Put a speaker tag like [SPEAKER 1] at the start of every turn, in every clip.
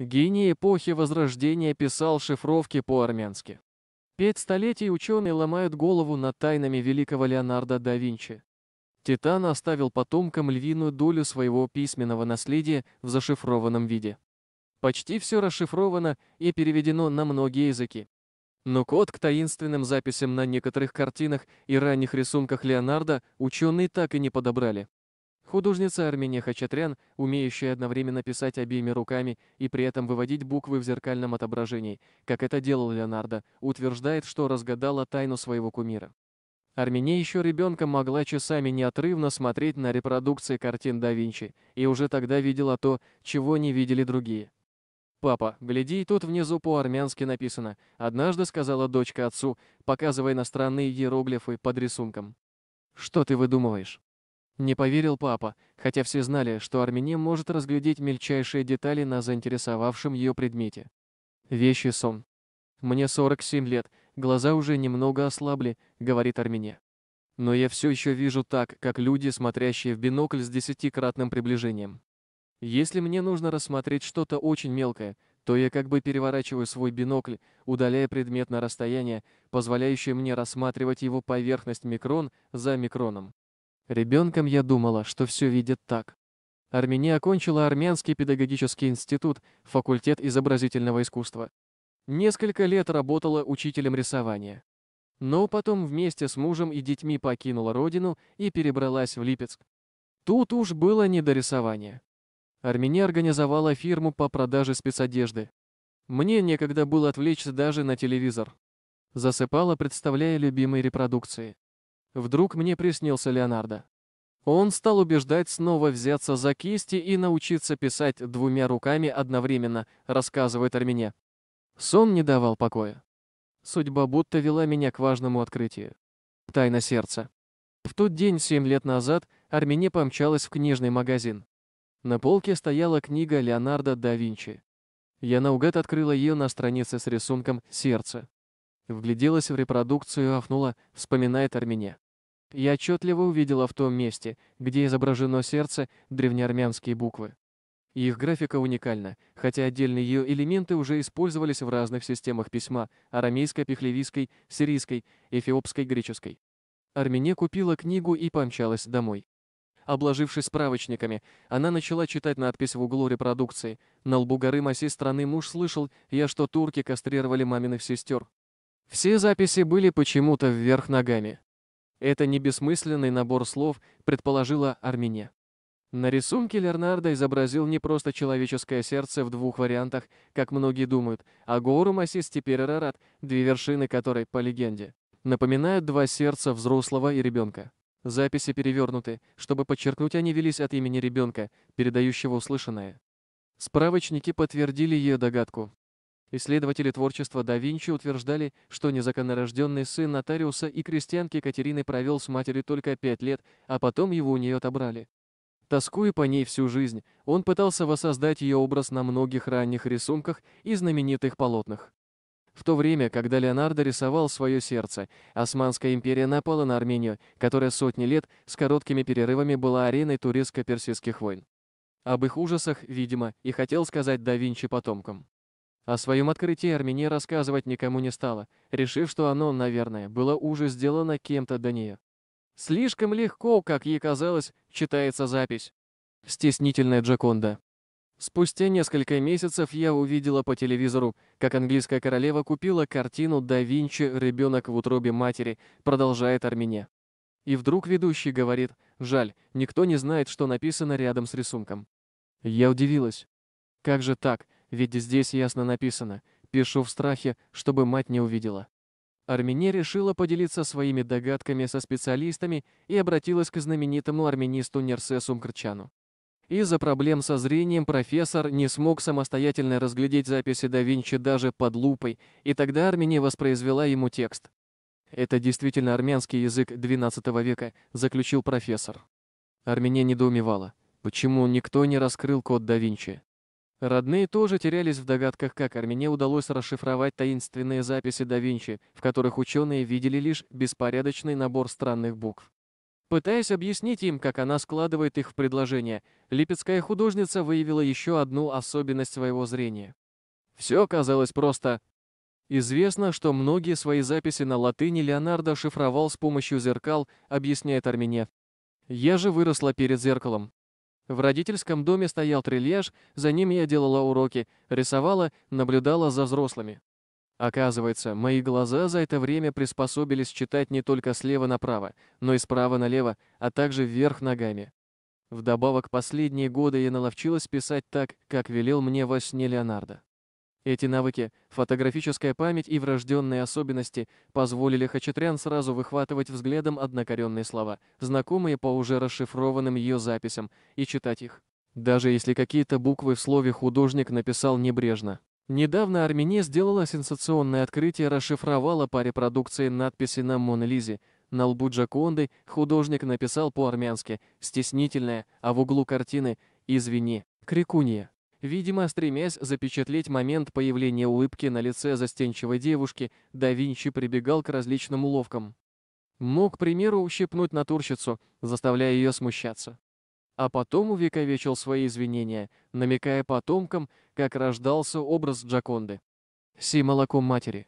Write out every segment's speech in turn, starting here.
[SPEAKER 1] Гений эпохи Возрождения писал шифровки по-армянски. Пять столетий ученые ломают голову над тайнами великого Леонардо да Винчи. Титан оставил потомкам львиную долю своего письменного наследия в зашифрованном виде. Почти все расшифровано и переведено на многие языки. Но код к таинственным записям на некоторых картинах и ранних рисунках Леонардо ученые так и не подобрали. Художница Армения Хачатрян, умеющая одновременно писать обеими руками и при этом выводить буквы в зеркальном отображении, как это делал Леонардо, утверждает, что разгадала тайну своего кумира. Армения еще ребенком могла часами неотрывно смотреть на репродукции картин да Винчи и уже тогда видела то, чего не видели другие. «Папа, гляди, тут внизу по-армянски написано», однажды сказала дочка отцу, показывая иностранные иероглифы под рисунком. «Что ты выдумываешь?» Не поверил папа, хотя все знали, что Армине может разглядеть мельчайшие детали на заинтересовавшем ее предмете. Вещи сон. Мне 47 лет, глаза уже немного ослабли, говорит Армине. Но я все еще вижу так, как люди, смотрящие в бинокль с десятикратным приближением. Если мне нужно рассмотреть что-то очень мелкое, то я как бы переворачиваю свой бинокль, удаляя предмет на расстояние, позволяющее мне рассматривать его поверхность микрон за микроном. Ребенком я думала, что все видят так. Армения окончила Армянский педагогический институт, факультет изобразительного искусства. Несколько лет работала учителем рисования. Но потом вместе с мужем и детьми покинула родину и перебралась в Липецк. Тут уж было не до рисования. Армения организовала фирму по продаже спецодежды. Мне некогда было отвлечься даже на телевизор. Засыпала, представляя любимые репродукции. Вдруг мне приснился Леонардо. Он стал убеждать снова взяться за кисти и научиться писать двумя руками одновременно, рассказывает Армине. Сон не давал покоя. Судьба будто вела меня к важному открытию. Тайна сердца. В тот день, семь лет назад, Армине помчалась в книжный магазин. На полке стояла книга Леонардо да Винчи. Я наугад открыла ее на странице с рисунком «Сердце». Вгляделась в репродукцию и ахнула, вспоминает Армине. Я отчетливо увидела в том месте, где изображено сердце, древнеармянские буквы. Их графика уникальна, хотя отдельные ее элементы уже использовались в разных системах письма – арамейской, пехлевийской, сирийской, эфиопской, греческой. Армине купила книгу и помчалась домой. Обложившись справочниками, она начала читать надпись в углу репродукции. На лбу горы Маси страны муж слышал, я что турки кастрировали маминых сестер. Все записи были почему-то вверх ногами. Это не бессмысленный набор слов, предположила Армине. На рисунке Лернардо изобразил не просто человеческое сердце в двух вариантах, как многие думают, а гору Масис теперь Арарат, две вершины которой, по легенде, напоминают два сердца взрослого и ребенка. Записи перевернуты, чтобы подчеркнуть, они велись от имени ребенка, передающего услышанное. Справочники подтвердили ее догадку. Исследователи творчества да Винчи утверждали, что незаконнорожденный сын нотариуса и крестьянки Катерины провел с матерью только пять лет, а потом его у нее отобрали. Тоскуя по ней всю жизнь, он пытался воссоздать ее образ на многих ранних рисунках и знаменитых полотнах. В то время, когда Леонардо рисовал свое сердце, Османская империя напала на Армению, которая сотни лет с короткими перерывами была ареной турецко-персидских войн. Об их ужасах, видимо, и хотел сказать да Винчи потомкам. О своем открытии Армине рассказывать никому не стала, решив, что оно, наверное, было уже сделано кем-то до нее. Слишком легко, как ей казалось, читается запись. Стеснительная Джаконда. Спустя несколько месяцев я увидела по телевизору, как английская королева купила картину «Да Винчи. Ребенок в утробе матери», продолжает Армине. И вдруг ведущий говорит «Жаль, никто не знает, что написано рядом с рисунком». Я удивилась. Как же так? ведь здесь ясно написано «пишу в страхе, чтобы мать не увидела». Армине решила поделиться своими догадками со специалистами и обратилась к знаменитому армянисту Нерсесу Мкрчану. Из-за проблем со зрением профессор не смог самостоятельно разглядеть записи да Винчи даже под лупой, и тогда Армине воспроизвела ему текст. «Это действительно армянский язык XII века», — заключил профессор. Армине недоумевала, почему никто не раскрыл код да Винчи. Родные тоже терялись в догадках, как Армине удалось расшифровать таинственные записи да Винчи, в которых ученые видели лишь беспорядочный набор странных букв. Пытаясь объяснить им, как она складывает их в предложение, липецкая художница выявила еще одну особенность своего зрения. Все казалось просто. Известно, что многие свои записи на латыни Леонардо шифровал с помощью зеркал, объясняет Армине. Я же выросла перед зеркалом. В родительском доме стоял трильяж, за ним я делала уроки, рисовала, наблюдала за взрослыми. Оказывается, мои глаза за это время приспособились читать не только слева направо, но и справа налево, а также вверх ногами. Вдобавок, последние годы я наловчилась писать так, как велел мне во сне Леонардо. Эти навыки, фотографическая память и врожденные особенности позволили Хачатрян сразу выхватывать взглядом однокоренные слова, знакомые по уже расшифрованным ее записям, и читать их. Даже если какие-то буквы в слове художник написал небрежно. Недавно Армине сделала сенсационное открытие, расшифровала по репродукции надписи на Мона На лбу Джаконды художник написал по-армянски «стеснительная», а в углу картины «извини», «крикунья». Видимо, стремясь запечатлеть момент появления улыбки на лице застенчивой девушки, да Винчи прибегал к различным уловкам. Мог, к примеру, ущипнуть натурщицу, заставляя ее смущаться. А потом увековечил свои извинения, намекая потомкам, как рождался образ Джаконды. «Си молоком матери».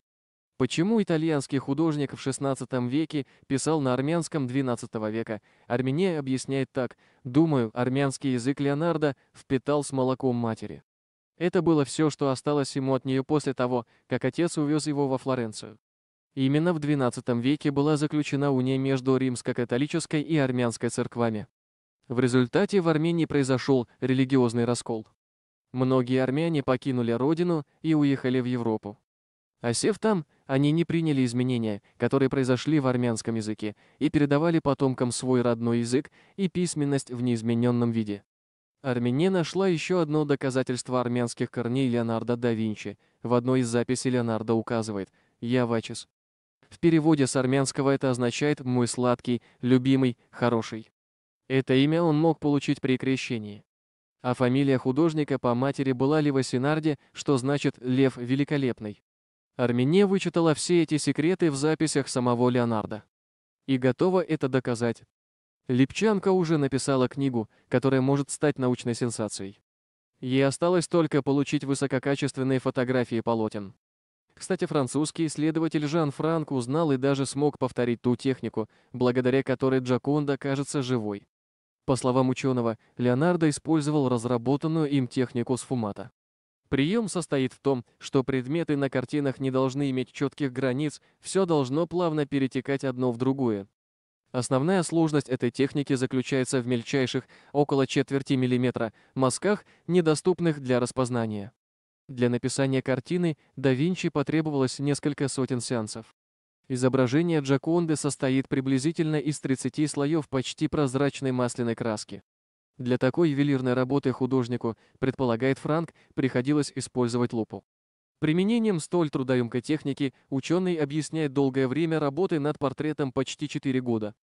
[SPEAKER 1] Почему итальянский художник в XVI веке писал на армянском XII века? Арминея объясняет так. «Думаю, армянский язык Леонардо впитал с молоком матери». Это было все, что осталось ему от нее после того, как отец увез его во Флоренцию. Именно в XII веке была заключена уния между римско-католической и армянской церквами. В результате в Армении произошел религиозный раскол. Многие армяне покинули родину и уехали в Европу. Осев там, они не приняли изменения, которые произошли в армянском языке, и передавали потомкам свой родной язык и письменность в неизмененном виде. Армения нашла еще одно доказательство армянских корней Леонардо да Винчи. В одной из записей Леонардо указывает «Я вачес». В переводе с армянского это означает «мой сладкий, любимый, хороший». Это имя он мог получить при крещении. А фамилия художника по матери была Лева что значит «лев великолепный». Армине вычитала все эти секреты в записях самого Леонардо. И готова это доказать. Липчанка уже написала книгу, которая может стать научной сенсацией. Ей осталось только получить высококачественные фотографии полотен. Кстати, французский исследователь Жан Франк узнал и даже смог повторить ту технику, благодаря которой Джаконда кажется живой. По словам ученого, Леонардо использовал разработанную им технику сфумата. Прием состоит в том, что предметы на картинах не должны иметь четких границ, все должно плавно перетекать одно в другое. Основная сложность этой техники заключается в мельчайших, около четверти миллиметра, мазках, недоступных для распознания. Для написания картины да Винчи потребовалось несколько сотен сеансов. Изображение Джаконды состоит приблизительно из 30 слоев почти прозрачной масляной краски. Для такой ювелирной работы художнику, предполагает Франк, приходилось использовать лупу. Применением столь трудоемкой техники ученый объясняет долгое время работы над портретом почти 4 года.